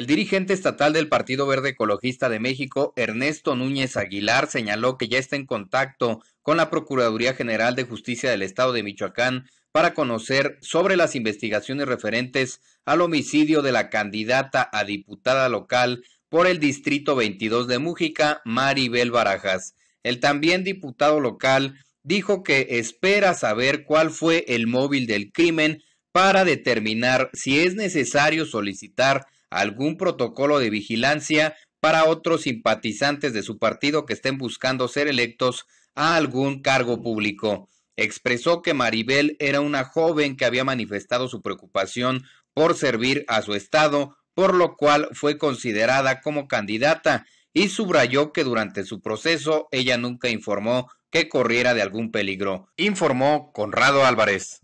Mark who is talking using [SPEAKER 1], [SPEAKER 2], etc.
[SPEAKER 1] El dirigente estatal del Partido Verde Ecologista de México, Ernesto Núñez Aguilar, señaló que ya está en contacto con la Procuraduría General de Justicia del Estado de Michoacán para conocer sobre las investigaciones referentes al homicidio de la candidata a diputada local por el Distrito 22 de Mújica, Maribel Barajas. El también diputado local dijo que espera saber cuál fue el móvil del crimen para determinar si es necesario solicitar algún protocolo de vigilancia para otros simpatizantes de su partido que estén buscando ser electos a algún cargo público. Expresó que Maribel era una joven que había manifestado su preocupación por servir a su estado, por lo cual fue considerada como candidata y subrayó que durante su proceso ella nunca informó que corriera de algún peligro, informó Conrado Álvarez.